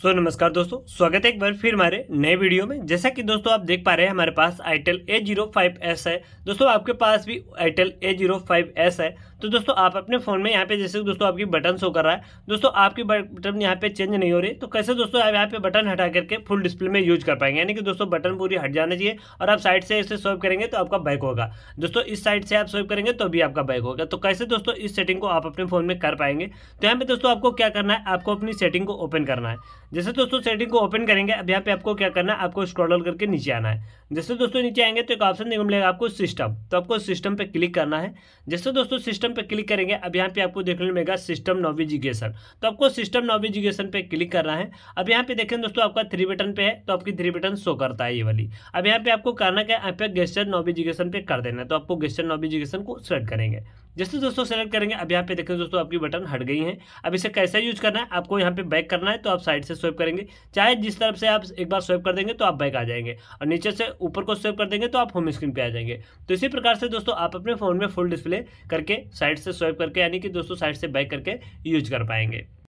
सो so, नमस्कार दोस्तों स्वागत है एक बार फिर हमारे नए वीडियो में जैसा कि दोस्तों आप देख पा रहे हैं हमारे पास itel A zero five S है दोस्तों आपके पास भी itel A zero five S है तो दोस्तों आप अपने फ़ोन में यहाँ पे जैसे दोस्तों आपकी बटन शो कर रहा है दोस्तों आपकी बटन यहाँ पे चेंज नहीं हो रही तो कैसे दोस्तों आप यहाँ पे बटन हटा करके फुल डिस्प्ले में यूज कर पाएंगे यानी कि दोस्तों बटन पूरी हट जाना चाहिए और आप साइड से इसे स्वैप करेंगे तो आपका बैक होगा दोस्तों इस साइड से आप स्वैप करेंगे तो भी आपका बैक होगा तो कैसे दोस्तों इस सेटिंग को आप अपने फ़ोन में कर पाएंगे तो यहाँ पे दोस्तों आपको क्या करना है आपको अपनी सेटिंग को ओपन करना है जैसे दोस्तों सेटिंग को ओपन करेंगे अब यहाँ पे आपको क्या करना है आपको स्क्रॉल करके नीचे आना है जैसे दोस्तों नीचे आएंगे तो एक ऑप्शन देखने मिलेगा आपको सिस्टम तो आपको सिस्टम पे क्लिक करना है जैसे दोस्तों सिस्टम पे क्लिक करेंगे अब यहाँ पे आपको देखने मिलेगा सिस्टम नोविजिगेशन तो आपको सिस्टम नोविजिगेशन पे क्लिक करना है अब यहाँ पे देखें दोस्तों आपका थ्री बटन पे है तो आपकी थ्री बटन शो करता है ये वाली अब यहाँ पे आपको करना क्या यहाँ पे गेस्टर नोविजिगेशन पे कर देना है तो आपको गेस्टर नोविजिगेशन को सिलेक्ट करेंगे जैसे दोस्तों सेलेक्ट करेंगे अब यहाँ पे देखें दोस्तों आपकी बटन हट गई है अब इसे कैसे यूज करना है आपको यहाँ पे बैक करना है तो आप साइड से स्वेप करेंगे चाहे जिस तरफ से आप एक बार स्वेप कर देंगे तो आप बैक आ जाएंगे और नीचे से ऊपर को स्वेप कर देंगे तो आप होम स्क्रीन पे आ जाएंगे तो इसी प्रकार से दोस्तों आप अपने फ़ोन में फुल डिस्प्ले करके साइड से स्वेप करके यानी कि दोस्तों साइड से बैक करके यूज कर पाएंगे